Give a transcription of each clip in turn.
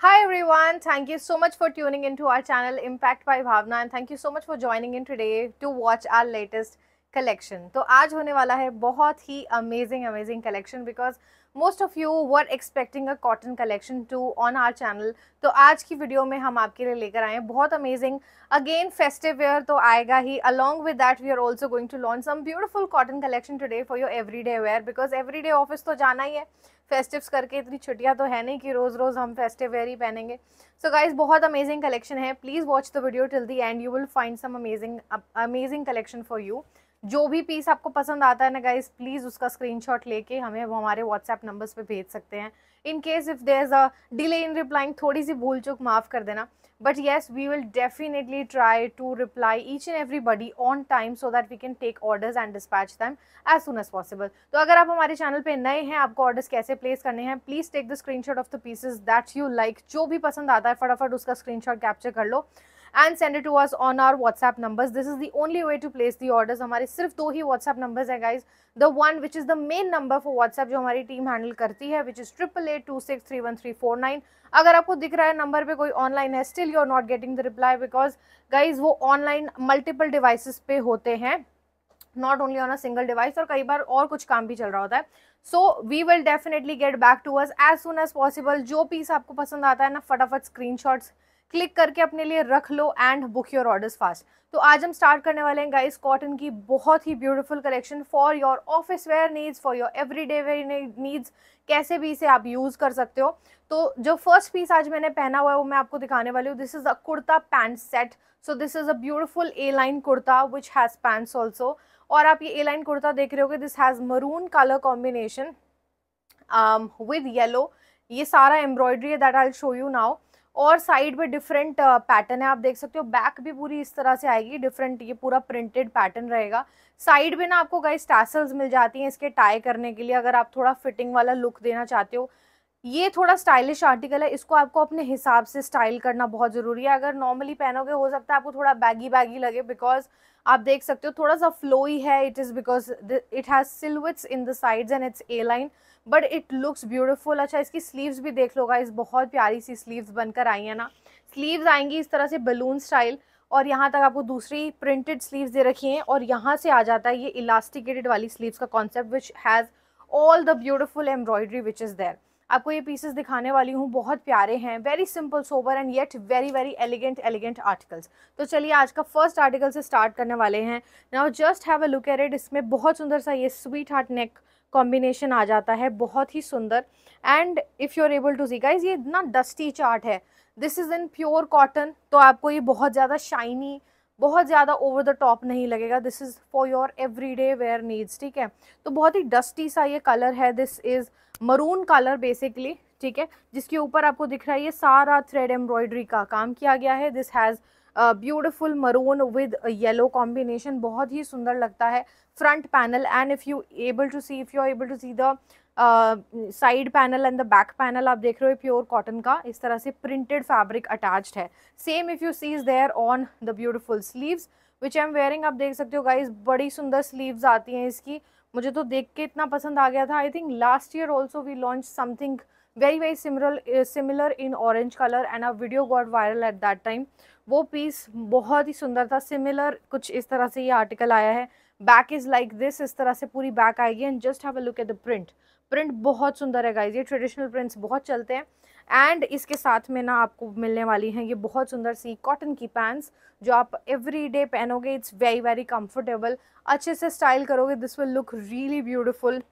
Hi everyone, thank you so much for tuning into our channel Impact by Bhavna and thank you so much for joining in today to watch our latest collection तो आज होने वाला है बहुत ही amazing amazing collection because most of you were expecting a cotton collection too on our channel तो आज की वीडियो में हम आपके लिए लेकर आए हैं बहुत अमेजिंग अगेन फेस्टिव वेयर तो आएगा ही along with that we are also going to launch some beautiful cotton collection today for your everyday wear because every day office तो जाना ही है फेस्टिवस करके इतनी छुट्टियाँ तो है नहीं कि रोज़ रोज़ हम फेस्टिव वेयर ही पहनेंगे सो गाइज बहुत अमेजिंग कलेक्शन है please watch the video till the end you will find some amazing amazing collection for you जो भी पीस आपको पसंद आता है ना गाइज प्लीज़ उसका स्क्रीनशॉट लेके हमें वो हमारे व्हाट्सएप नंबर्स पे भेज सकते हैं in case if there is a delay in replying थोड़ी सी भूल चुक माफ़ कर देना but yes we will definitely try to reply each and everybody on time so that we can take orders and dispatch them as soon as possible तो अगर आप हमारे चैनल पर नए हैं आपको ऑर्डर्स कैसे प्लेस करने हैं please take the screenshot of the pieces that you like जो भी पसंद आता है फटाफट उसका स्क्रीन शॉट कैप्चर कर लो and send to us on our WhatsApp numbers this is the only way to place the orders हमारे सिर्फ दो ही व्हाट्सएप नंबर्स हैं guys the one which is the main number for WhatsApp जो हमारी team handle करती है which is triple eight two six three one three four nine अगर आपको दिख रहा है नंबर पे कोई ऑनलाइन है still you are not getting the reply because guys वो ऑनलाइन मल्टीपल डिवाइसेस पे होते हैं not only on a single device और कई बार और कुछ काम भी चल रहा होता है so we will definitely get back to us as soon as possible जो पीस आपको पसंद आता है ना फटाफट स्क्रीन शॉट्स क्लिक करके अपने लिए रख लो and book your orders fast तो आज हम स्टार्ट करने वाले हैं गाइस कॉटन की बहुत ही beautiful collection for your office wear needs for your everyday wear needs कैसे भी इसे आप यूज़ कर सकते हो तो जो फर्स्ट पीस आज मैंने पहना हुआ है वो मैं आपको दिखाने वाली हूँ this is a kurta pant set so this is a beautiful A line kurta which has pants also और आप ये ए लाइन कुर्ता देख रहे हो कि this has maroon colour combination with yellow ये सारा एम्ब्रॉयडरी है that I show you now और साइड में डिफरेंट पैटर्न है आप देख सकते हो बैक भी पूरी इस तरह से आएगी डिफरेंट ये पूरा प्रिंटेड पैटर्न रहेगा साइड में ना आपको गाइस टैसल्स मिल जाती हैं इसके टाई करने के लिए अगर आप थोड़ा फिटिंग वाला लुक देना चाहते हो ये थोड़ा स्टाइलिश आर्टिकल है इसको आपको अपने हिसाब से स्टाइल करना बहुत ज़रूरी है अगर नॉर्मली पहनोगे हो सकता है आपको थोड़ा बैगी बैगी लगे बिकॉज आप देख सकते हो थोड़ा सा फ्लोई है it is because it has slits in the sides and it's A line but it looks beautiful अच्छा इसकी स्लीव्स भी देख लो इस बहुत प्यारी सी स्लीव्स बनकर आई है ना स्लीव्स आएंगी इस तरह से बलून स्टाइल और यहाँ तक आपको दूसरी प्रिंटेड स्लीव्स दे रखी हैं और यहाँ से आ जाता है ये इलास्टिकेटेड वाली स्लीव्स का concept which has all the beautiful embroidery which is there आपको ये पीसेस दिखाने वाली हूँ बहुत प्यारे हैं very simple sober and yet very very elegant elegant articles तो चलिए आज का फर्स्ट आर्टिकल से स्टार्ट करने वाले हैं now just have a look at इसमें बहुत सुंदर सा ये स्वीट हार्ट नेक कॉम्बिनेशन आ जाता है बहुत ही सुंदर and if you are able to see guys ये इतना डस्टी चार्ट है this is in pure cotton तो आपको ये बहुत ज़्यादा शाइनी बहुत ज़्यादा ओवर द टॉप नहीं लगेगा this is for your everyday wear needs ठीक है तो बहुत ही डस्टी सा ये कलर है this is maroon colour basically ठीक है जिसके ऊपर आपको दिख रहा है ये सारा थ्रेड एम्ब्रॉयडरी का काम किया गया है this has beautiful maroon with yellow combination बहुत ही सुंदर लगता है front panel and if you able to see if you are able to see the side panel and the back panel आप देख रहे हो प्योर कॉटन का इस तरह से प्रिंटेड फैब्रिक अटैच्ड है same if you sees there on the beautiful sleeves which I am wearing आप देख सकते हो गाइज बड़ी सुंदर स्लीव्स आती हैं इसकी मुझे तो देख के इतना पसंद आ गया था I think last year also we launch something very very similar similar in orange colour and a video got viral at that time वो पीस बहुत ही सुंदर था सिमिलर कुछ इस तरह से ये आर्टिकल आया है बैक इज़ लाइक दिस इस तरह से पूरी बैक आएगी and just have a look at the print print बहुत सुंदर है गाइज ये ट्रेडिशनल प्रिंट्स बहुत चलते हैं एंड इसके साथ में ना आपको मिलने वाली हैं ये बहुत सुंदर सी कॉटन की पैंट्स जो आप एवरी डे पहनोगे इट्स वेरी वेरी कंफर्टेबल अच्छे से स्टाइल करोगे this will look really beautiful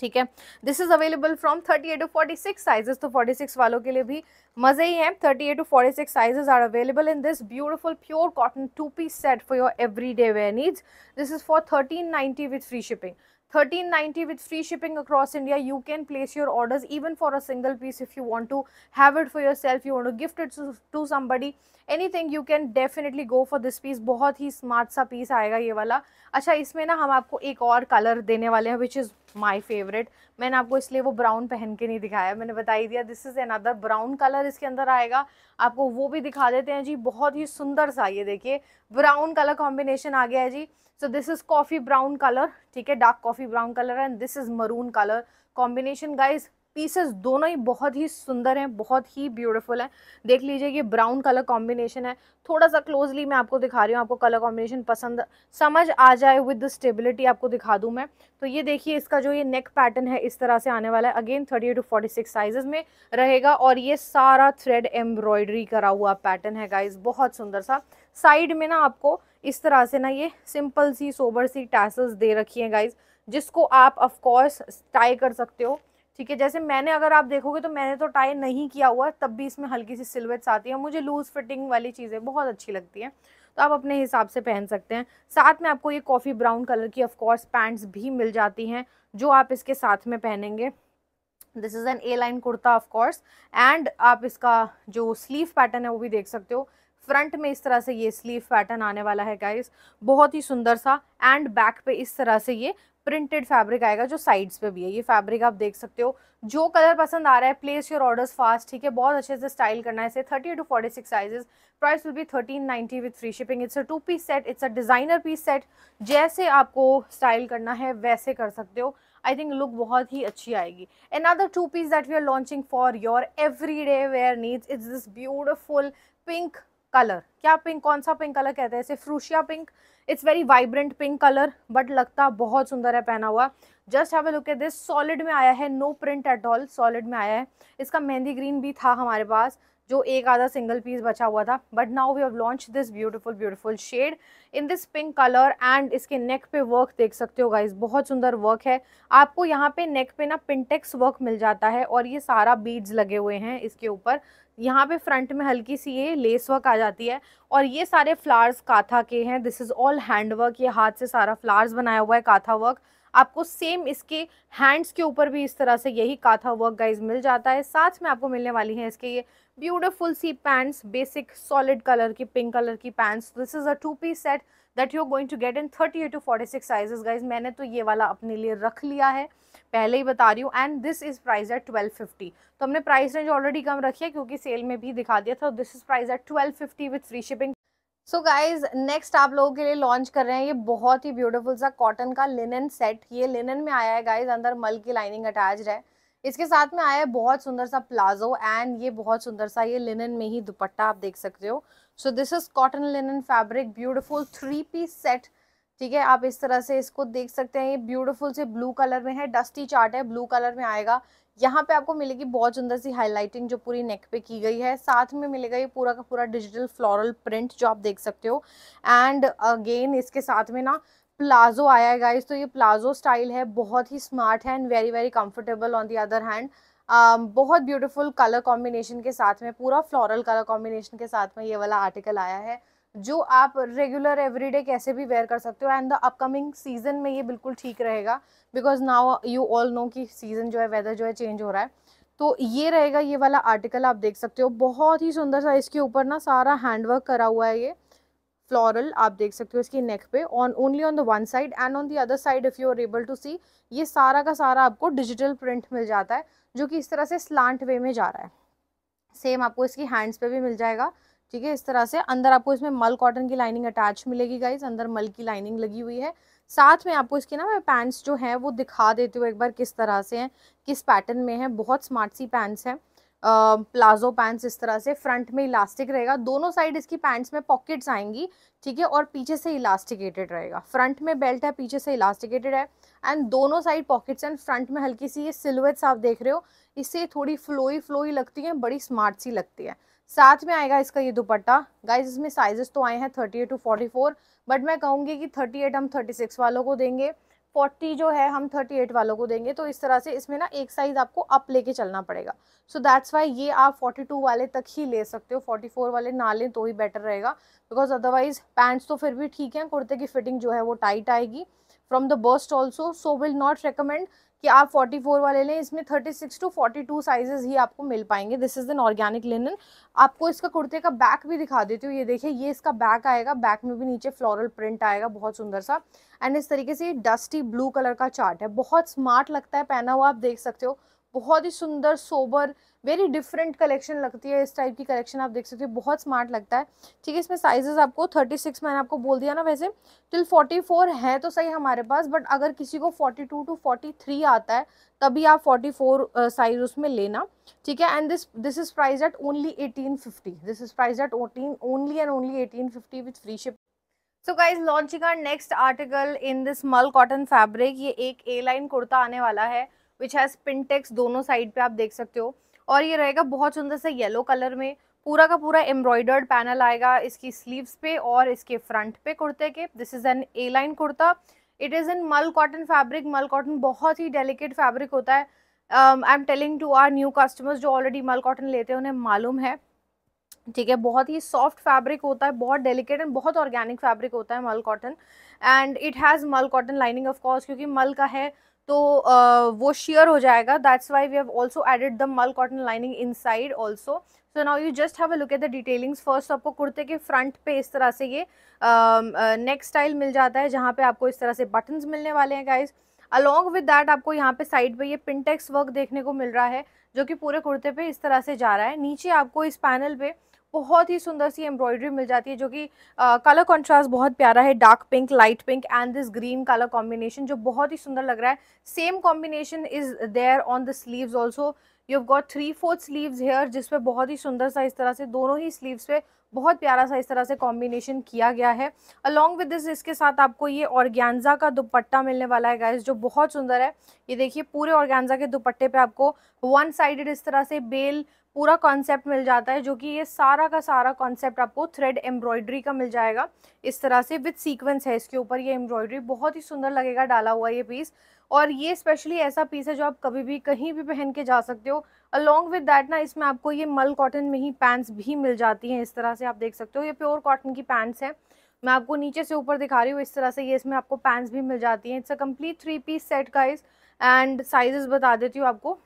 ठीक है this is available from 38 to forty six sizes तो 46 वालों के लिए भी मजे ही हैं 38 to forty six sizes are available in this beautiful pure cotton two piece set for your day wear needs this is for thirteen ninety with free shipping 1390 with free shipping across India. You can place your orders even for a single piece if you want to have it for yourself. You want to gift it to, to somebody. Anything you can definitely go for this piece. बहुत ही smart सा piece आएगा ये वाला अच्छा इसमें ना हम आपको एक और कलर देने वाले हैं which is my favorite. मैंने आपको इसलिए वो ब्राउन पहन के नहीं दिखाया मैंने बता ही दिया this is another brown colour इसके अंदर आएगा आपको वो भी दिखा देते हैं जी बहुत ही सुंदर सा ये देखिए ब्राउन कलर कॉम्बिनेशन आ गया है जी so this is coffee brown colour ठीक है dark coffee brown colour and this is maroon colour combination guys pieces दोनों ही बहुत ही सुंदर हैं बहुत ही ब्यूटीफुल हैं देख लीजिए ये ब्राउन कलर कॉम्बिनेशन है थोड़ा सा क्लोजली मैं आपको दिखा रही हूँ आपको कलर कॉम्बिनेशन पसंद समझ आ जाए विद द स्टेबिलिटी आपको दिखा दूँ मैं तो ये देखिए इसका जो ये नेक पैटर्न है इस तरह से आने वाला है again thirty to forty six sizes में रहेगा और ये सारा थ्रेड एम्ब्रॉयडरी करा हुआ पैटर्न है गाइज बहुत सुंदर सा साइड में ना आपको इस तरह से ना ये सिंपल सी सोबर सी टैसेस दे रखी है गाइज जिसको आप ऑफकोर्स टाई कर सकते हो ठीक है जैसे मैंने अगर आप देखोगे तो मैंने तो टाई नहीं किया हुआ तब भी इसमें हल्की सी सिल्वेट्स आती है मुझे लूज़ फिटिंग वाली चीज़ें बहुत अच्छी लगती हैं तो आप अपने हिसाब से पहन सकते हैं साथ में आपको ये कॉफ़ी ब्राउन कलर की ऑफकोर्स पैंट्स भी मिल जाती हैं जो आप इसके साथ में पहनेंगे this is an A line kurta of course and आप इसका जो स्लीव पैटर्न है वो भी देख सकते हो फ्रंट में इस तरह से ये स्लीव पैटर्न आने वाला है गाइस बहुत ही सुंदर सा एंड बैक पे इस तरह से ये प्रिंटेड फैब्रिक आएगा जो साइड्स पे भी है ये फैब्रिक आप देख सकते हो जो कलर पसंद आ रहा है प्लेस योर ऑर्डर्स फास्ट ठीक है बहुत अच्छे से स्टाइल करना है इसे thirty to forty six sizes price will be thirteen ninety with free shipping it's a two piece set it's a designer piece set जैसे आपको स्टाइल करना है वैसे कर सकते हो आई थिंक लुक बहुत ही अच्छी आएगी another two piece that we are launching for your everyday wear needs it's this beautiful pink colour क्या पिंक कौन सा पिंक कलर कहते हैं fuchsia pink it's very vibrant pink colour but लगता बहुत सुंदर है पहना हुआ just have look at this solid में आया है no print at all solid में आया है इसका मेहंदी ग्रीन भी था हमारे पास जो एक आधा सिंगल पीस बचा हुआ था but now we have launch this beautiful beautiful shade in this pink colour and इसके नेक पे वर्क देख सकते हो गाइज बहुत सुंदर वर्क है आपको यहाँ पे नेक पे ना पिंटेक्स वर्क मिल जाता है और ये सारा बीड्स लगे हुए हैं इसके ऊपर यहाँ पे फ्रंट में हल्की सी ये लेस वर्क आ जाती है और ये सारे फ्लावर्स काथा के हैं this is all hand work ये हाथ से सारा फ्लावर्स बनाया हुआ है काथा वर्क आपको सेम इसके हैंड्स के ऊपर भी इस तरह से यही काथा वर्क गाइज मिल जाता है साथ में आपको मिलने वाली है इसके ये ब्यूटिफुल सी पैंट्स बेसिक सॉलिड कलर की पिंक कलर की pants this is a two piece set that you are going to get in thirty to forty six sizes guys मैंने तो ये वाला अपने लिए रख लिया है पहले ही बता रही हूँ and this is price at twelve fifty तो हमने प्राइस रेंज ऑलरेडी कम रखी है क्योंकि सेल में भी दिखा दिया था this is price at twelve fifty with free shipping so guys next आप लोगों के लिए लॉन्च कर रहे हैं ये बहुत ही ब्यूटीफुल सा कॉटन का लिनन सेट ये लिनन में आया है गाइज अंदर मल की लाइनिंग अटैच है इसके साथ में आया है बहुत सुंदर सा प्लाजो एंड ये बहुत सुंदर सा ये लिनन में ही दुपट्टा आप देख सकते हो so this is cotton linen fabric beautiful three piece set ठीक है आप इस तरह से इसको देख सकते हैं ये ब्यूटीफुल से ब्लू कलर में है डस्टी चार्ट है ब्लू कलर में आएगा यहाँ पे आपको मिलेगी बहुत सुंदर सी हाईलाइटिंग जो पूरी नेक पे की गई है साथ में मिलेगा ये पूरा का पूरा डिजिटल फ्लोरल प्रिंट जो आप देख सकते हो एंड अगेन इसके साथ में ना प्लाजो आया है गाइज तो ये प्लाजो स्टाइल है बहुत ही स्मार्ट है and very very comfortable on the other hand बहुत ब्यूटीफुल कलर कॉम्बिनेशन के साथ में पूरा फ्लोरल कलर कॉम्बिनेशन के साथ में ये वाला आर्टिकल आया है जो आप रेगुलर एवरीडे कैसे भी वेयर कर सकते हो एंड द अपकमिंग सीजन में ये बिल्कुल ठीक रहेगा because now you all know कि सीज़न जो है वेदर जो है चेंज हो रहा है तो ये रहेगा ये वाला आर्टिकल आप देख सकते हो बहुत ही सुंदर सा इसके ऊपर ना सारा हैंडवर्क करा हुआ है ये फ्लोरल आप देख सकते हो इसकी नेक पे on only on the one side and on the other side if you are able to see ये सारा का सारा आपको डिजिटल प्रिंट मिल जाता है जो कि इस तरह से स्लांट वे में जा रहा है सेम आपको इसकी हैंड्स पे भी मिल जाएगा ठीक है इस तरह से अंदर आपको इसमें मल कॉटन की लाइनिंग अटैच मिलेगी गाइज अंदर मल की लाइनिंग लगी हुई है साथ में आपको इसके ना मैं पैंट्स जो हैं वो दिखा देती हूँ एक बार किस तरह से हैं किस पैटर्न में है बहुत स्मार्ट सी पैंट्स हैं प्लाजो पैंट्स इस तरह से फ्रंट में इलास्टिक रहेगा दोनों साइड इसकी पैंट्स में पॉकेट्स आएंगी ठीक है और पीछे से इलास्टिकेटेड रहेगा फ्रंट में बेल्ट है पीछे से इलास्टिकेटेड है एंड दोनों साइड पॉकेट्स एंड फ्रंट में हल्की सी ये सिलवेट्स आप देख रहे हो इससे थोड़ी फ्लोई फ्लोई लगती है बड़ी स्मार्ट सी लगती है साथ में आएगा इसका ये दुपट्टा गाइज इसमें साइजेस तो आए हैं thirty eight to forty four but मैं कहूँगी कि थर्टी एट हम थर्टी सिक्स वालों को देंगे फोर्टी जो है हम थर्टी एट वालों को देंगे तो इस तरह से इसमें ना एक साइज़ आपको अप लेके चलना पड़ेगा सो दैट्स वाई ये आप फोर्टी टू वाले तक ही ले सकते हो फोर्टी फोर वाले ना लें तो ही बेटर रहेगा बिकॉज अदरवाइज पैंट्स तो फिर भी ठीक हैं कुर्ते की फिटिंग जो है वो टाइट आएगी from the bust also so will not recommend कि आप 44 वाले लें इसमें 36 टू 42 साइजेस ही आपको मिल पाएंगे this is an organic linen आपको इसका कुर्ते का बैक भी दिखा देती हूँ ये देखिए ये इसका बैक आएगा बैक में भी नीचे फ्लोरल प्रिंट आएगा बहुत सुंदर सा एंड इस तरीके से डस्टी ब्लू कलर का चार्ट है बहुत स्मार्ट लगता है पहना हुआ आप देख सकते हो बहुत ही सुंदर सोबर वेरी डिफरेंट कलेक्शन लगती है इस टाइप की कलेक्शन आप देख सकते हो बहुत स्मार्ट लगता है ठीक है इसमें साइजेस आपको थर्टी सिक्स मैंने आपको बोल दिया ना वैसे टिल फोर्टी फोर है तो सही हमारे पास बट अगर किसी को forty two to forty three आता है तभी आप फोर्टी फोर साइज उसमें लेना ठीक है and this this is price at only eighteen fifty this is price at eighteen only and only eighteen fifty with free ship so guys launching our next article in this mul cotton fabric ये एक A line kurta आने वाला है which has pintucks दोनों side पे आप देख सकते हो और ये रहेगा बहुत सुंदर सा येलो कलर में पूरा का पूरा एम्ब्रॉयडर्ड पैनल आएगा इसकी स्लीव्स पे और इसके फ्रंट पे कुर्ते के this is an A line kurta it is in mul cotton fabric मल कॉटन बहुत ही डेलिकेट फैब्रिक होता है I am telling to our new customers जो ऑलरेडी मल कॉटन लेते हैं उन्हें मालूम है ठीक है बहुत ही सॉफ्ट फैब्रिक होता है बहुत डेलिकेट एंड बहुत ऑर्गेनिक फैब्रिक होता है mul cotton and it has mul cotton lining of क्योंकि मल का है तो uh, वो शेयर हो जाएगा that's why we have also added the mul cotton lining inside also so now you just have a look at the detailings first आपको कुर्ते के फ्रंट पे इस तरह से ये neck um, uh, style uh, मिल जाता है जहाँ पे आपको इस तरह से बटन्स मिलने वाले हैं गाइज अलॉन्ग विद डैट आपको यहाँ पे साइड पे ये पिंटेक्स वर्क देखने को मिल रहा है जो कि पूरे कुर्ते पे इस तरह से जा रहा है नीचे आपको इस पैनल पे बहुत ही सुंदर सी एम्ब्रॉयडरी मिल जाती है जो कि कलर कंट्रास्ट बहुत प्यारा है dark pink light pink and this green colour combination जो बहुत ही सुंदर लग रहा है same combination is there on the sleeves also you have got three fourth sleeves here जिसपे बहुत ही सुंदर सा इस तरह से दोनों ही स्लीव्स पे बहुत प्यारा सा इस तरह से कॉम्बिनेशन किया गया है अलॉन्ग विद दिस इसके साथ आपको ये ऑर्गेन्जा का दुपट्टा मिलने वाला है गाइस जो बहुत सुंदर है ये देखिए पूरे ऑर्गेन्जा के दुपट्टे पे आपको वन साइडेड इस तरह से बेल पूरा कॉन्सेप्ट मिल जाता है जो कि ये सारा का सारा कॉन्सेप्ट आपको थ्रेड एम्ब्रॉयडरी का मिल जाएगा इस तरह से विथ सीक्वेंस है इसके ऊपर ये एम्ब्रॉयडरी बहुत ही सुंदर लगेगा डाला हुआ ये पीस और ये स्पेशली ऐसा पीस है जो आप कभी भी कहीं भी पहन के जा सकते हो अलॉन्ग विद डैट ना इसमें आपको ये मल कॉटन में ही पैंट्स भी मिल जाती हैं इस तरह से आप देख सकते हो ये प्योर कॉटन की पैंट्स हैं मैं आपको नीचे से ऊपर दिखा रही हूँ इस तरह से ये इसमें आपको पैंट्स भी मिल जाती हैं it's a complete three piece set का एंड साइजेस बता देती हूँ आपको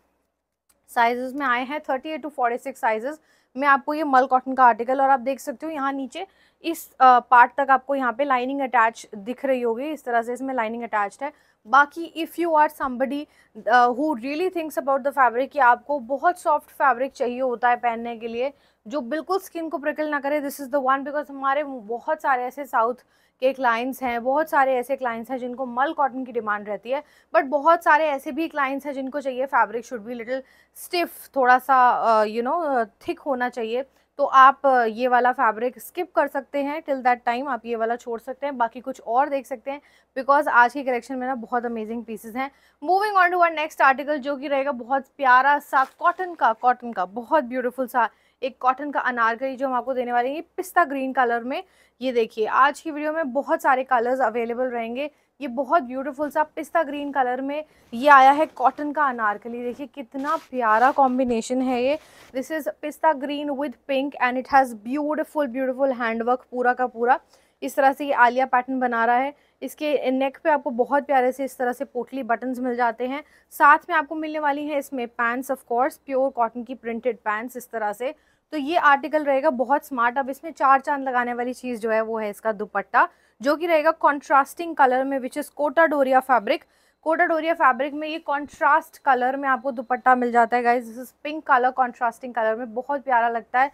साइजेस में आए हैं thirty eight to forty six sizes में आपको ये मल कॉटन का आर्टिकल और आप देख सकते हो यहाँ नीचे इस पार्ट तक आपको यहाँ पे लाइनिंग अटैच दिख रही होगी इस तरह से इसमें लाइनिंग अटैच है बाकी if you are somebody who really thinks about the fabric कि आपको बहुत सॉफ्ट फैब्रिक चाहिए होता है पहनने के लिए जो बिल्कुल स्किन को प्रिकल ना करे this is the one because हमारे बहुत सारे ऐसे साउथ के क्लाइंट्स हैं बहुत सारे ऐसे क्लाइंट्स हैं जिनको मल कॉटन की डिमांड रहती है बट बहुत सारे ऐसे भी क्लाइंट्स हैं जिनको चाहिए fabric should be little stiff थोड़ा सा यू नो थिक होना चाहिए तो आप ये वाला फैब्रिक स्किप कर सकते हैं टिल दैट टाइम आप ये वाला छोड़ सकते हैं बाकी कुछ और देख सकते हैं बिकॉज आज की कलेक्शन में ना बहुत अमेजिंग पीसेज हैं moving on to our next article जो कि रहेगा बहुत प्यारा सा कॉटन का कॉटन का बहुत ब्यूटीफुल सा एक कॉटन का अनारकली जो हम आपको देने वाले हैं ये पिस्ता ग्रीन कलर में ये देखिए आज की वीडियो में बहुत सारे कलर्स अवेलेबल रहेंगे ये बहुत ब्यूटीफुल सा पिस्ता ग्रीन कलर में ये आया है कॉटन का अनारकली देखिए कितना प्यारा कॉम्बिनेशन है ये this is pista green with pink and it has beautiful beautiful handwork पूरा का पूरा इस तरह से ये आलिया पैटर्न बना रहा है इसके नेक पे आपको बहुत प्यारे से इस तरह से पोटली बटन्स मिल जाते हैं साथ में आपको मिलने वाली है इसमें pants of course pure cotton की प्रिंटेड पैंट्स इस तरह से तो ये आर्टिकल रहेगा बहुत स्मार्ट अब इसमें चार चांद लगाने वाली चीज़ जो है वो है इसका दुपट्टा जो कि रहेगा कॉन्ट्रास्टिंग कलर में विच इज़ कोटा डोरिया फैब्रिक कोटा डोरिया फैब्रिक में ये कॉन्ट्रास्ट कलर में आपको दुपट्टा मिल जाता है guys this is pink colour contrasting colour में बहुत प्यारा लगता है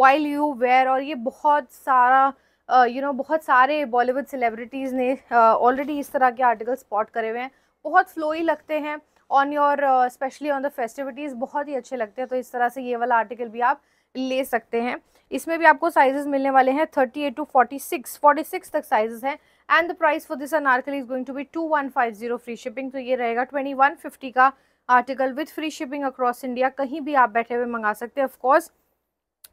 वाइल यू वेयर और ये बहुत सारा you uh, know you know, बहुत सारे बॉलीवुड सेलिब्रिटीज़ ने ऑलरेडी uh, इस तरह के आर्टिकल स्पॉट करे हुए हैं बहुत फ्लोई लगते हैं on your specially on the festivities बहुत ही अच्छे लगते हैं तो इस तरह से ये वाला आर्टिकल भी आप ले सकते हैं इसमें भी आपको साइजेस मिलने वाले हैं thirty eight to forty six forty six तक साइजेस हैं and the price for this anarkali is going to be two one five zero free shipping तो ये रहेगा ट्वेंटी वन फिफ्टी का article with free shipping across India कहीं भी आप बैठे हुए मंगा सकते हैं of course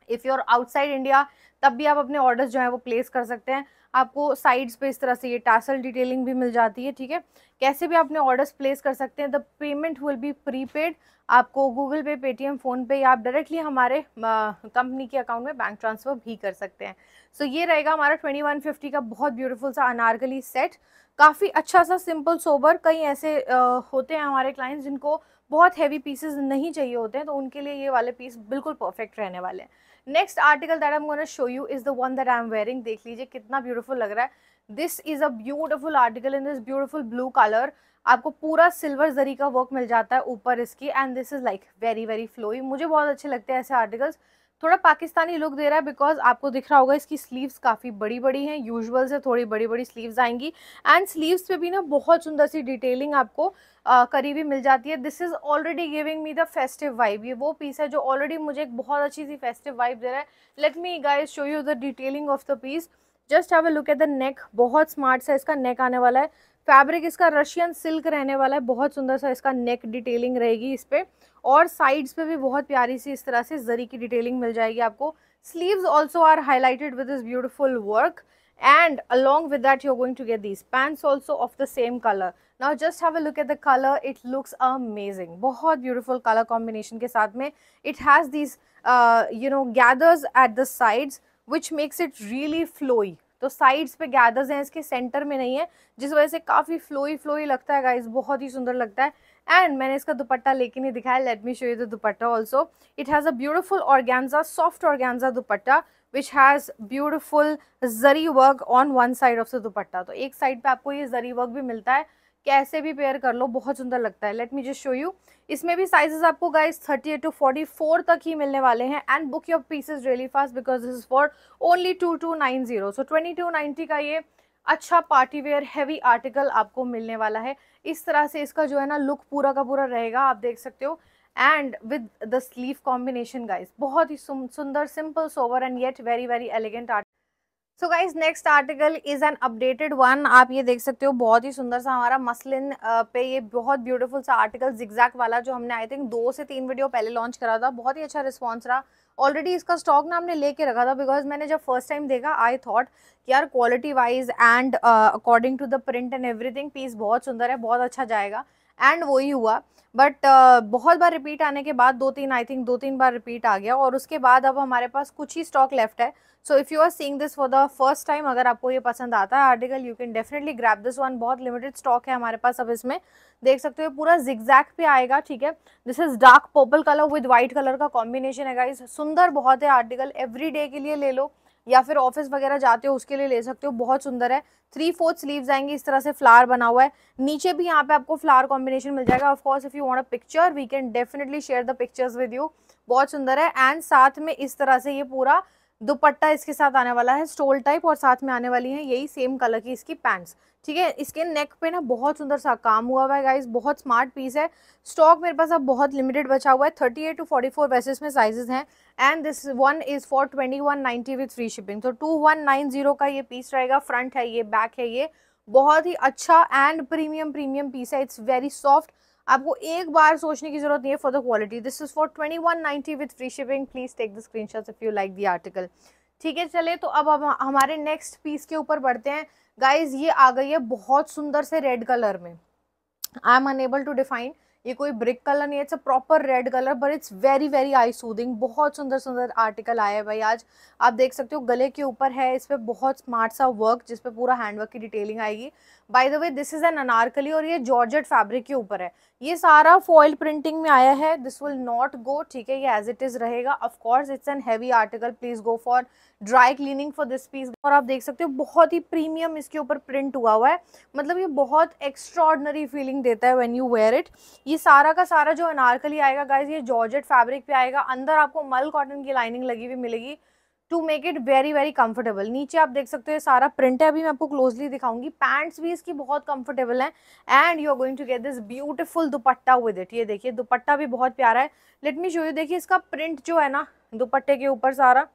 if you are outside India तब भी आप अपने ऑर्डर्स जो है वो प्लेस कर सकते हैं आपको साइड्स पे इस तरह से ये टासल डिटेलिंग भी मिल जाती है ठीक है कैसे भी आपने ऑर्डर्स प्लेस कर सकते हैं the payment will be prepaid आपको गूगल पे पेटीएम फ़ोनपे या आप डायरेक्टली हमारे कंपनी के अकाउंट में बैंक ट्रांसफ़र भी कर सकते हैं सो so, ये रहेगा हमारा 2150 का बहुत ब्यूटीफुल सा अनारकली सेट काफ़ी अच्छा सा सिंपल सोबर कई ऐसे आ, होते हैं हमारे क्लाइंट्स जिनको बहुत हैवी पीसेस नहीं चाहिए होते हैं तो उनके लिए ये वाले पीस बिल्कुल परफेक्ट रहने वाले हैं next article that I am gonna show you is the one that I am wearing देख लीजिए कितना ब्यूटीफुल लग रहा है this is a beautiful article in this beautiful blue colour आपको पूरा सिल्वर जरी का वर्क मिल जाता है ऊपर इसकी and this is like very very flowy मुझे बहुत अच्छे लगते हैं ऐसे आर्टिकल्स थोड़ा पाकिस्तानी लुक दे रहा है बिकॉज आपको दिख रहा होगा इसकी स्लीव्स काफ़ी बड़ी बड़ी हैं यूजुअल से थोड़ी बड़ी बड़ी स्लीव्स आएंगी एंड स्लीव्स पे भी ना बहुत सुंदर सी डिटेलिंग आपको करीबी मिल जाती है this is already giving me the festive vibe ये वो पीस है जो ऑलरेडी मुझे एक बहुत अच्छी सी फेस्टिव वाइब दे रहा है let me guys show you the detailing of the piece just have a look at the neck बहुत स्मार्ट सा इसका नेक आने वाला है फैब्रिक इसका रशियन सिल्क रहने वाला है बहुत सुंदर सा इसका नेक डिटेलिंग रहेगी इस पर और साइड्स पे भी बहुत प्यारी सी इस तरह से जरी की डिटेलिंग मिल जाएगी आपको sleeves also are highlighted with this beautiful work and along with that you're going to get this pants also of the same colour now just have a look at the colour it looks amazing बहुत beautiful colour combination के साथ में it has this you know gathers at the sides which makes it really flowy तो sides पे gathers हैं इसके centre में नहीं है जिस वजह से काफ़ी फ्लोई फ्लोई लगता है गाइस बहुत ही सुंदर लगता है एंड मैंने इसका दुपट्टा लेके नहीं दिखाया let me show you the dupatta also it has a beautiful organza soft organza dupatta which has beautiful zari work on one side of the dupatta तो एक साइड पे आपको ये जरी वर्क भी मिलता है कैसे भी पेयर कर लो बहुत सुंदर लगता है let me just show you इसमें भी साइजेस आपको गाइस 38 टू 44 तक ही मिलने वाले हैं and book your pieces really fast because this is for only two two nine zero so twenty two का ये अच्छा पार्टी वेयर हैवी आर्टिकल आपको मिलने वाला है इस तरह से इसका जो है ना लुक पूरा का पूरा रहेगा आप देख सकते हो and with the sleeve combination guys बहुत ही सुंदर simple sober and yet very very elegant art so guys next article is an updated one आप ये देख सकते हो बहुत ही सुंदर सा हमारा मसलिन पे ये बहुत ब्यूटीफुल सा आर्टिकल जिग्जैक वाला जो हमने आई थिंक दो से तीन वीडियो पहले लॉन्च करा था बहुत ही अच्छा रिस्पॉन्स रहा ऑलरेडी इसका स्टॉक ना हमने लेके रखा था बिकॉज मैंने जब फर्स्ट टाइम देखा आई थॉट यार quality wise and according to the print and everything piece बहुत सुंदर है बहुत अच्छा जाएगा एंड वही हुआ बट uh, बहुत बार रिपीट आने के बाद दो तीन आई थिंक दो तीन बार रिपीट आ गया और उसके बाद अब हमारे पास कुछ ही स्टॉक लेफ्ट है so if you are seeing this for the first time अगर आपको ये पसंद आता है article you can definitely grab this one बहुत लिमिटेड स्टॉक है हमारे पास अब इसमें देख सकते हो पूरा जिग्जैक पे आएगा ठीक है this is dark purple colour with white colour का कॉम्बिनेशन है इस सुंदर बहुत है आर्टिकल एवरी डे के लिए ले लो या फिर ऑफिस वगैरह जाते हो उसके लिए ले सकते हो बहुत सुंदर है थ्री फोर्थ स्लीव्स आएंगे इस तरह से फ्लावर बना हुआ है नीचे भी यहाँ पे आपको फ्लावर कॉम्बिनेशन मिल जाएगा of course if you want a picture we can definitely share the pictures with you बहुत सुंदर है एंड साथ में इस तरह से ये पूरा दुपट्टा इसके साथ आने वाला है स्टोल टाइप और साथ में आने वाली है यही सेम कलर की इसकी पैंट्स ठीक है इसके नेक पे ना बहुत सुंदर सा काम हुआ हुआ है गाइस बहुत स्मार्ट पीस है स्टॉक मेरे पास अब बहुत लिमिटेड बचा हुआ है thirty eight to forty four वैसे में साइजेस हैं and this one is for twenty one ninety with free shipping तो टू वन नाइन जीरो का ये पीस रहेगा फ्रंट है ये बैक है ये बहुत ही अच्छा एंड प्रीमियम प्रीमियम पीस है इट्स वेरी सॉफ्ट आपको एक बार सोचने की जरूरत नहीं है for the quality this is for twenty one ninety with free shipping please take the screenshot if you like the article ठीक है चले तो अब हम हमारे नेक्स्ट पीस के ऊपर बढ़ते हैं गाइज ये आ गई है बहुत सुंदर से रेड कलर में I am unable to define ये कोई ब्रिक कलर नहीं है it's a proper red colour but it's very very eye soothing बहुत सुंदर सुंदर आर्टिकल आया है भाई आज आप देख सकते हो गले के ऊपर है इस पर बहुत स्मार्ट सा वर्क जिस पूरा हैंडवर्क की डिटेलिंग आएगी by the way this is an anarkali और ये जॉर्जेट फैब्रिक के ऊपर है ये सारा फॉइल प्रिंटिंग में आया है दिस विल नॉट गो ठीक है ये एज इट इज़ रहेगा of course it's an heavy article please go for dry cleaning for this piece और आप देख सकते हो बहुत ही प्रीमियम इसके ऊपर प्रिंट हुआ हुआ है मतलब ये बहुत एक्स्ट्रॉर्डनरी फीलिंग देता है वेन यू वेयर इट ये ये सारा का सारा जो अनारकली आएगा गाइज ये जॉर्जेट फैब्रिक पे आएगा अंदर आपको मल कॉटन की लाइनिंग लगी हुई मिलेगी to make it very very comfortable नीचे आप देख सकते हो ये सारा प्रिंट है अभी मैं आपको क्लोजली दिखाऊंगी पैंट्स भी इसकी बहुत कंफर्टेबल हैं and you are going to get this beautiful dupatta with it ये देखिए दुपट्टा भी बहुत प्यारा है लेट मी शो यू देखिए इसका प्रिंट जो है ना दुपट्टे के ऊपर सारा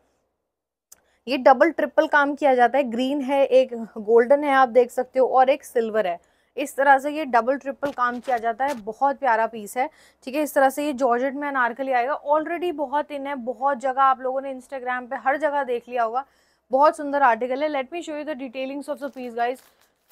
ये डबल ट्रिपल काम किया जाता है ग्रीन है एक गोल्डन है आप देख सकते हो और एक सिल्वर है इस तरह से ये डबल ट्रिपल काम किया जाता है बहुत प्यारा पीस है ठीक है इस तरह से ये जॉर्जेट में अनारकली आएगा ऑलरेडी बहुत इन है बहुत जगह आप लोगों ने इंस्टाग्राम पे हर जगह देख लिया होगा बहुत सुंदर आर्टिकल है let me show you the detailings of the piece guys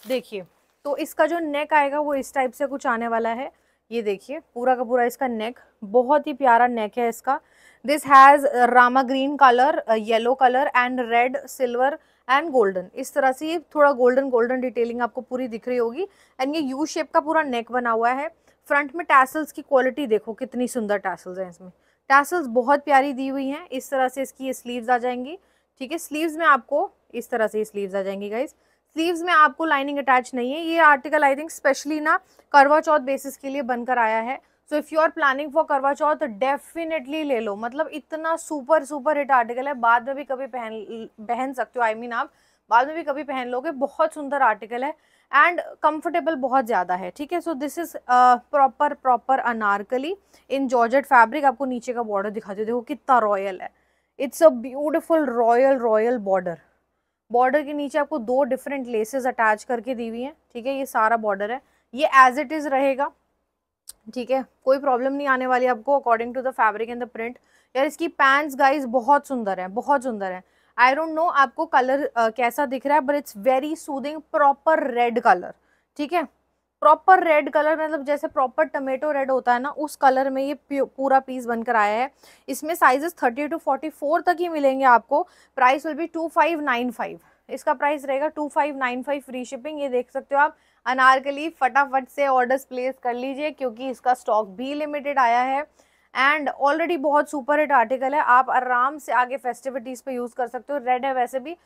देखिए तो इसका जो नेक आएगा वो इस टाइप से कुछ आने वाला है ये देखिए पूरा का पूरा इसका नेक बहुत ही प्यारा नेक है इसका this has rama green colour yellow colour and red silver and golden इस तरह से ये थोड़ा गोल्डन गोल्डन डिटेलिंग आपको पूरी दिख रही होगी एंड ये यू शेप का पूरा नेक बना हुआ है फ्रंट में टैसल्स की क्वालिटी देखो कितनी सुंदर टैसल्स हैं इसमें टैसल्स बहुत प्यारी दी हुई हैं इस तरह से इसकी ये स्लीव्स आ जाएंगी ठीक है स्लीव्स में आपको इस तरह से ये स्लीव्स आ जाएंगी गाइज स्लीव्स में आपको लाइनिंग अटैच नहीं है ये आर्टिकल आई थिंक स्पेशली ना करवा चौथ बेसिस के लिए बनकर आया है so if you are planning for Karva Chauth तो डेफिनेटली ले लो मतलब इतना सुपर सुपर हिट आर्टिकल है बाद में भी कभी पहन पहन सकते हो आई I मीन mean, आप बाद में भी कभी पहन लोगे बहुत सुंदर आर्टिकल है एंड कंफर्टेबल बहुत ज़्यादा है ठीक है so this is proper proper anarkali in georgette fabric आपको नीचे का बॉर्डर दिखाते देखो कितना रॉयल है it's a beautiful royal royal border border के नीचे आपको दो डिफरेंट लेसेस अटैच करके दी हुई हैं ठीक है ये सारा बॉर्डर है ये एज इट इज़ रहेगा ठीक है कोई प्रॉब्लम नहीं आने वाली आपको according to the fabric and the print यार इसकी पैंट्स गाइज बहुत सुंदर है बहुत सुंदर है आई डोंट नो आपको कलर uh, कैसा दिख रहा है but it's very soothing proper red colour ठीक है प्रॉपर रेड कलर मतलब जैसे प्रॉपर टमेटो रेड होता है ना उस कलर में ये पूरा पीस बनकर आया है इसमें sizes thirty to forty four तक ही मिलेंगे आपको price will be two five nine five इसका प्राइस रहेगा two five nine five free shipping ये देख सकते हो आप अनारकली फटाफट से ऑर्डर्स प्लेस कर लीजिए क्योंकि इसका स्टॉक भी लिमिटेड आया है एंड ऑलरेडी बहुत सुपर हिट आर्टिकल है आप आराम से आगे फेस्टिविटीज़ पे यूज़ कर सकते हो रेड है वैसे भी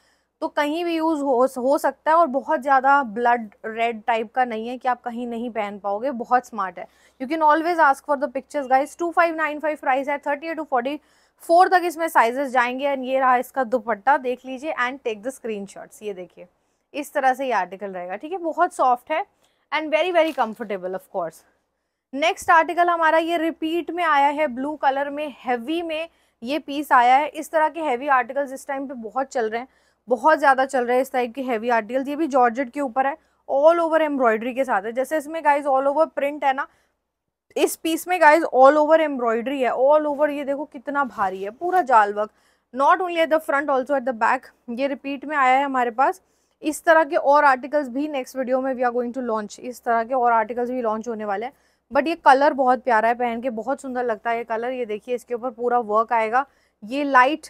तो कहीं भी यूज़ हो हो सकता है और बहुत ज़्यादा ब्लड रेड टाइप का नहीं है कि आप कहीं नहीं पहन पाओगे बहुत स्मार्ट है you can always ask for the pictures guys two five nine five price है थर्टी टू फोर्टी फोर तक इसमें साइजेस जाएंगे एंड ये रहा इसका दुपट्टा देख लीजिए एंड टेक द स्क्रीन ये देखिए इस तरह से ये आर्टिकल रहेगा ठीक है बहुत सॉफ्ट है and very very comfortable of course next article हमारा ये रिपीट में आया है ब्लू कलर में हैवी में ये पीस आया है इस तरह के हैवी आर्टिकल्स इस टाइम पे बहुत चल रहे हैं बहुत ज़्यादा चल रहे हैं इस टाइप के हैवी आर्टिकल्स ये भी जॉर्जेट के ऊपर है ऑल ओवर एम्ब्रॉयडरी के साथ है जैसे इसमें गाइज ऑल ओवर प्रिंट है ना इस पीस में गाइज ऑल ओवर एम्ब्रॉयडरी है ऑल ओवर ये देखो कितना भारी है पूरा जाल work not only at the front also at the back ये रिपीट में आया है हमारे पास इस तरह के और आर्टिकल्स भी नेक्स्ट वीडियो में we are going to launch इस तरह के और आर्टिकल्स भी लॉन्च होने वाले हैं बट ये कलर बहुत प्यारा है पहन के बहुत सुंदर लगता है ये कलर ये देखिए इसके ऊपर पूरा वर्क आएगा ये लाइट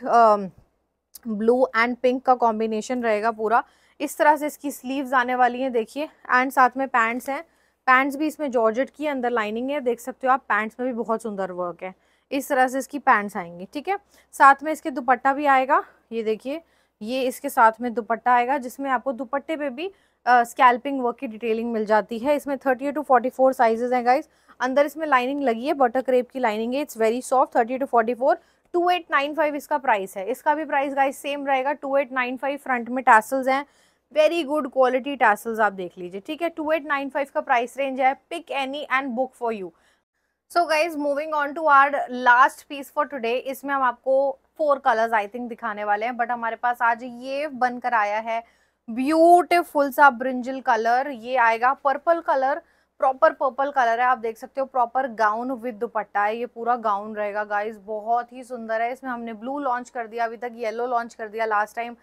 ब्लू एंड पिंक का कॉम्बिनेशन रहेगा पूरा इस तरह से इसकी स्लीव्स आने वाली हैं देखिए एंड साथ में पैंट्स हैं पैंट्स भी इसमें जॉर्जेट की अंदर लाइनिंग है देख सकते हो आप पैंट्स में भी बहुत सुंदर वर्क है इस तरह से इसकी पैंट्स आएंगी ठीक है साथ में इसके दुपट्टा भी आएगा ये देखिए ये इसके साथ में दुपट्टा आएगा जिसमें आपको दुपट्टे पे भी स्कैल्पिंग वर्क की डिटेलिंग मिल जाती है इसमें thirty to forty four sizes हैं गाइज अंदर इसमें लाइनिंग लगी है बटर क्रेप की लाइनिंग है it's very soft thirty to forty four two eight nine five इसका प्राइस है इसका भी प्राइस गाइज सेम रहेगा two eight nine five front में टैसल्स हैं वेरी गुड क्वालिटी टैसल्स आप देख लीजिए ठीक है टू एट नाइन फाइव का प्राइस रेंज है pick any and book for you so guys moving on to our last piece for today इसमें हम आपको फोर कलर्स आई थिंक दिखाने वाले हैं बट हमारे पास आज ये बनकर आया है ब्यूटिफुल सा ब्रिंजल कलर ये आएगा purple colour proper purple colour है आप देख सकते हो प्रॉपर गाउन विद दुपट्टा है ये पूरा गाउन रहेगा गाइज बहुत ही सुंदर है इसमें हमने ब्लू लॉन्च कर दिया अभी तक येलो लॉन्च कर दिया लास्ट टाइम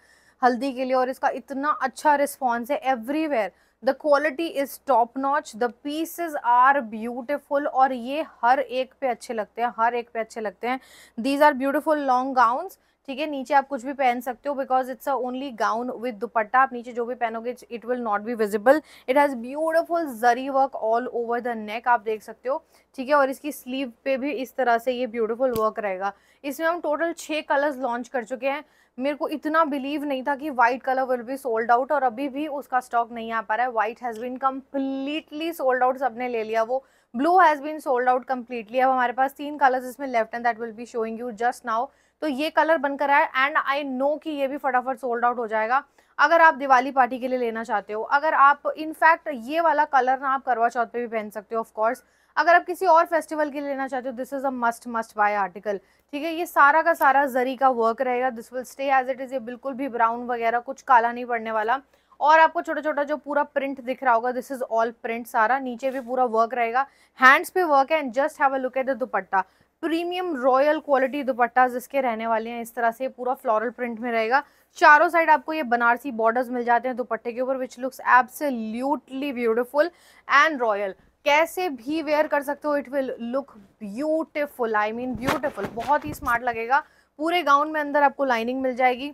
हल्दी के लिए और इसका इतना अच्छा रिस्पॉन्स है everywhere the quality is top notch the pieces are beautiful और ये हर एक पे अच्छे लगते हैं हर एक पे अच्छे लगते हैं these are beautiful long gowns ठीक है नीचे आप कुछ भी पहन सकते हो because it's a only gown with dupatta आप नीचे जो भी पहनोगे it will not be visible it has beautiful zari work all over the neck आप देख सकते हो ठीक है और इसकी स्लीव पे भी इस तरह से ये ब्यूटिफुल वर्क रहेगा इसमें हम टोटल छः कलर्स लॉन्च कर चुके हैं मेरे को इतना बिलीव नहीं था कि white colour will be sold out और अभी भी उसका स्टॉक नहीं आ पा रहा है white has been completely sold out सबने ले लिया वो blue has been sold out completely अब हमारे पास तीन कलर्स इसमें left and that will be showing you just now तो ये कलर बनकर आया एंड आई नो कि ये भी फटाफट सोल्ड आउट हो जाएगा अगर आप दिवाली पार्टी के लिए लेना चाहते हो अगर आप इनफैक्ट ये वाला कलर ना आप करवा चौथ पे भी पहन सकते हो ऑफकोर्स अगर आप किसी और फेस्टिवल के लेना चाहते हो this is a must must buy article ठीक है ये सारा का सारा जरी का वर्क रहेगा this will stay as it is ये बिल्कुल भी ब्राउन वगैरह कुछ काला नहीं पड़ने वाला और आपको छोटा छोटा जो पूरा प्रिंट दिख रहा होगा दिस इज ऑल प्रिंट सारा नीचे भी पूरा वर्क रहेगा हैंड्स पे वर्क है and just have a look at the dupatta premium royal quality dupatta जिसके रहने वाले हैं इस तरह से पूरा फ्लोरल प्रिंट में रहेगा चारों साइड आपको ये बनारसी बॉर्डर्स मिल जाते हैं दुपट्टे के ऊपर which looks absolutely beautiful and royal कैसे भी वेयर कर सकते हो it will look beautiful I mean beautiful बहुत ही स्मार्ट लगेगा पूरे गाउन में अंदर आपको लाइनिंग मिल जाएगी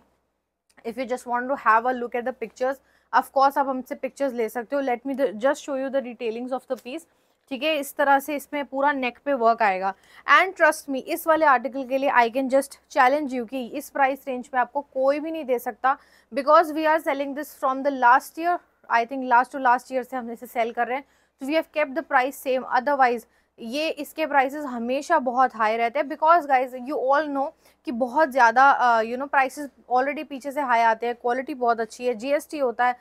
if you just want to have a look at the pictures of course आप हमसे पिक्चर्स ले सकते हो let me just show you the detailings of the piece ठीक है इस तरह से इसमें पूरा नेक पे वर्क आएगा एंड ट्रस्ट मी इस वाले आर्टिकल के लिए I can just challenge you कि इस प्राइस रेंज में आपको कोई भी नहीं दे सकता because we are selling this from the last year I think last to last year से हम इसे सेल कर रहे हैं तो we have kept the price same otherwise ये इसके प्राइसेस हमेशा बहुत हाई रहते हैं because guys you all know कि बहुत ज़्यादा यू नो प्राइसेस ऑलरेडी पीछे से हाई आते हैं क्वालिटी बहुत अच्छी है जीएसटी होता है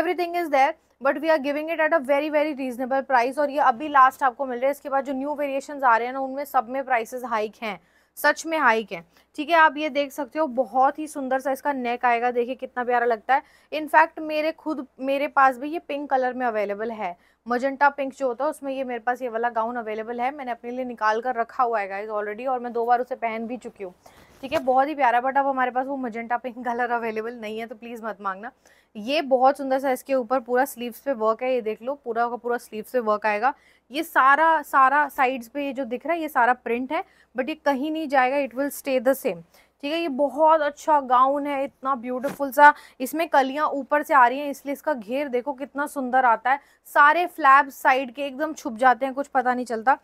everything is there but we are giving it at a very very reasonable price और ये अभी लास्ट आपको मिल रहा है इसके बाद जो न्यू वेरिएशन आ रहे हैं ना उनमें सब में प्राइस हाइक हैं सच में हाइक है ठीक है आप ये देख सकते हो बहुत ही सुंदर सा इसका नेक आएगा देखिए कितना प्यारा लगता है इनफैक्ट मेरे खुद मेरे पास भी ये पिंक कलर में अवेलेबल है मजंटा पिंक जो होता है उसमें ये मेरे पास ये वाला गाउन अवेलेबल है मैंने अपने लिए निकाल कर रखा हुआ है गाइज ऑलरेडी और मैं दो बार उसे पहन भी चुकी हूँ ठीक है बहुत ही प्यारा बट अब हमारे पास वो मजेंटा पिंक कलर अवेलेबल नहीं है तो प्लीज़ मत मांगना ये बहुत सुंदर सा इसके ऊपर पूरा स्लीव्स पे वर्क है ये देख लो पूरा का पूरा स्लीव्स पे वर्क आएगा ये सारा सारा साइड्स पे ये जो दिख रहा है ये सारा प्रिंट है बट ये कहीं नहीं जाएगा it will stay the same ठीक है ये बहुत अच्छा गाउन है इतना ब्यूटीफुल सा इसमें कलियां ऊपर से आ रही हैं इसलिए इसका घेर देखो कितना सुंदर आता है सारे फ्लैप साइड के एकदम छुप जाते हैं कुछ पता नहीं चलता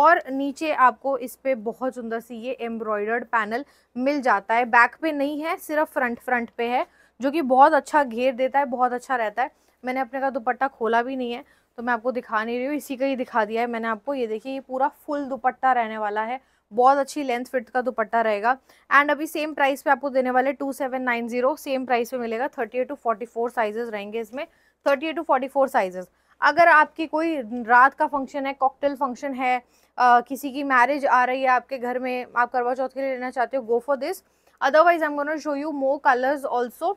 और नीचे आपको इस पर बहुत सुंदर सी ये एम्ब्रॉयडर्ड पैनल मिल जाता है बैक पे नहीं है सिर्फ फ्रंट फ्रंट पे है जो कि बहुत अच्छा घेर देता है बहुत अच्छा रहता है मैंने अपने का दुपट्टा खोला भी नहीं है तो मैं आपको दिखा नहीं रही हूँ इसी का ही दिखा दिया है मैंने आपको ये देखिए ये पूरा फुल दुपट्टा रहने वाला है बहुत अच्छी लेंथ फिट का दुपट्टा रहेगा एंड अभी सेम प्राइस पे आपको देने वाले two seven nine zero same price पे मिलेगा thirty eight to forty four sizes रहेंगे इसमें thirty eight to forty four sizes अगर आपकी कोई रात का फंक्शन है कॉकटेल फंक्शन है आ, किसी की मैरिज आ रही है आपके घर में आप करवा चौथ के लिए लेना चाहते हो go for this otherwise I am gonna show you more colours also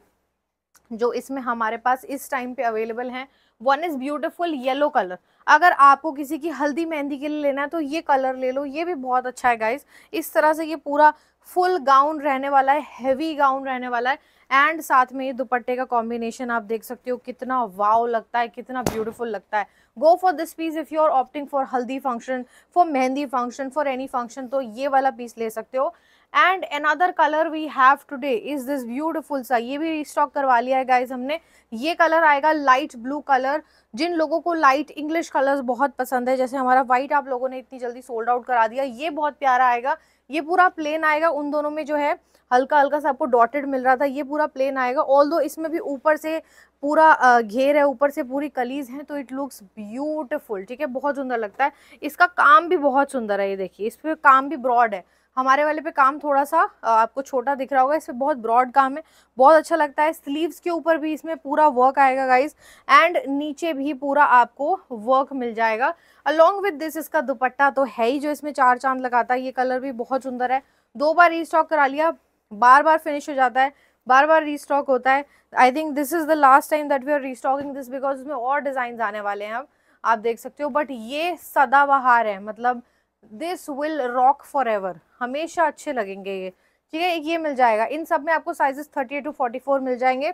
जो इसमें हमारे पास इस टाइम पे अवेलेबल हैं one is beautiful yellow colour अगर आपको किसी की हल्दी मेहंदी के लिए लेना है तो ये कलर ले लो ये भी बहुत अच्छा है गाइज इस तरह से ये पूरा फुल गाउन रहने वाला है हेवी गाउन रहने वाला है एंड साथ में ये दुपट्टे का कॉम्बिनेशन आप देख सकते हो कितना वाव लगता है कितना ब्यूटीफुल लगता है go for this piece if you are opting for haldi function for mehndi function for any function तो ये वाला पीस ले सकते हो and another colour we have today is this beautiful सा ये भी रिस्टॉक करवा लिया है गाइज हमने ये कलर आएगा लाइट ब्लू कलर जिन लोगों को लाइट इंग्लिश कलर्स बहुत पसंद है जैसे हमारा वाइट आप लोगों ने इतनी जल्दी सोल्ड आउट करा दिया ये बहुत प्यारा आएगा ये पूरा प्लेन आएगा उन दोनों में जो है हल्का हल्का सा आपको डॉटेड मिल रहा था ये पूरा प्लेन आएगा ऑल दो इसमें भी ऊपर से पूरा घेर है ऊपर से पूरी कलीज है तो इट लुक्स ब्यूटिफुल ठीक है बहुत सुंदर लगता है इसका काम भी बहुत सुंदर है ये देखिए इस पर काम भी ब्रॉड है हमारे वाले पे काम थोड़ा सा आपको छोटा दिख रहा होगा इसमें बहुत ब्रॉड काम है बहुत अच्छा लगता है स्लीव्स के ऊपर भी इसमें पूरा वर्क आएगा गाइज एंड नीचे भी पूरा आपको वर्क मिल जाएगा अलॉन्ग विद दिस इसका दुपट्टा तो है ही जो इसमें चार चांद लगाता है ये कलर भी बहुत सुंदर है दो बार रीस्टॉक करा लिया बार बार फिनिश हो जाता है बार बार रीस्टॉक होता है I think this is the last time that we are restocking this because इसमें और डिज़ाइन आने वाले हैं अब आप देख सकते हो बट ये सदाबहार है मतलब this will rock forever हमेशा अच्छे लगेंगे ये ठीक है एक ये मिल जाएगा इन सब में आपको साइजेस 38 टू 44 मिल जाएंगे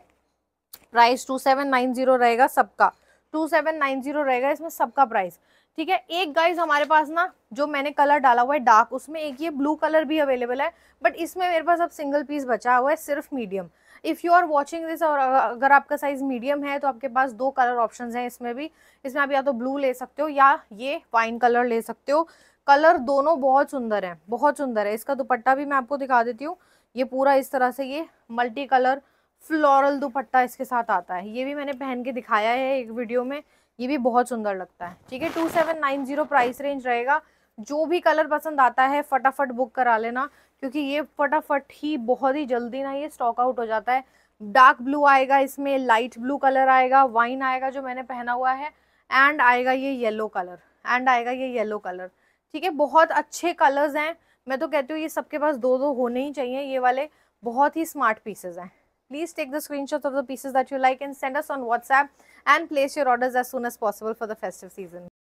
प्राइस 2790 रहेगा सबका 2790 रहेगा इसमें सबका प्राइस ठीक है एक गाइज हमारे पास ना जो मैंने कलर डाला हुआ है डार्क उसमें एक ये ब्लू कलर भी अवेलेबल है बट इसमें मेरे पास अब सिंगल पीस बचा हुआ है सिर्फ medium if you are watching this और अगर आपका साइज मीडियम है तो आपके पास दो कलर ऑप्शन हैं इसमें भी इसमें आप या तो ब्लू ले सकते हो या ये वाइन कलर ले सकते हो कलर दोनों बहुत सुंदर है बहुत सुंदर है इसका दुपट्टा भी मैं आपको दिखा देती हूँ ये पूरा इस तरह से ये मल्टी कलर फ्लोरल दुपट्टा इसके साथ आता है ये भी मैंने पहन के दिखाया है एक वीडियो में ये भी बहुत सुंदर लगता है ठीक है two seven nine zero price range रहेगा जो भी कलर पसंद आता है फटाफट बुक करा लेना क्योंकि ये फटाफट ही बहुत ही जल्दी ना ये स्टॉक आउट हो जाता है डार्क ब्लू आएगा इसमें लाइट ब्लू कलर आएगा वाइन आएगा जो मैंने पहना हुआ है एंड आएगा ये येलो कलर एंड आएगा ये येलो कलर ठीक है बहुत अच्छे कलर्स हैं मैं तो कहती हूँ ये सबके पास दो दो होने ही चाहिए ये वाले बहुत ही स्मार्ट पीसेज हैं please take the screenshot of the pieces that you like and send us on WhatsApp and place your orders as soon as possible for the festive season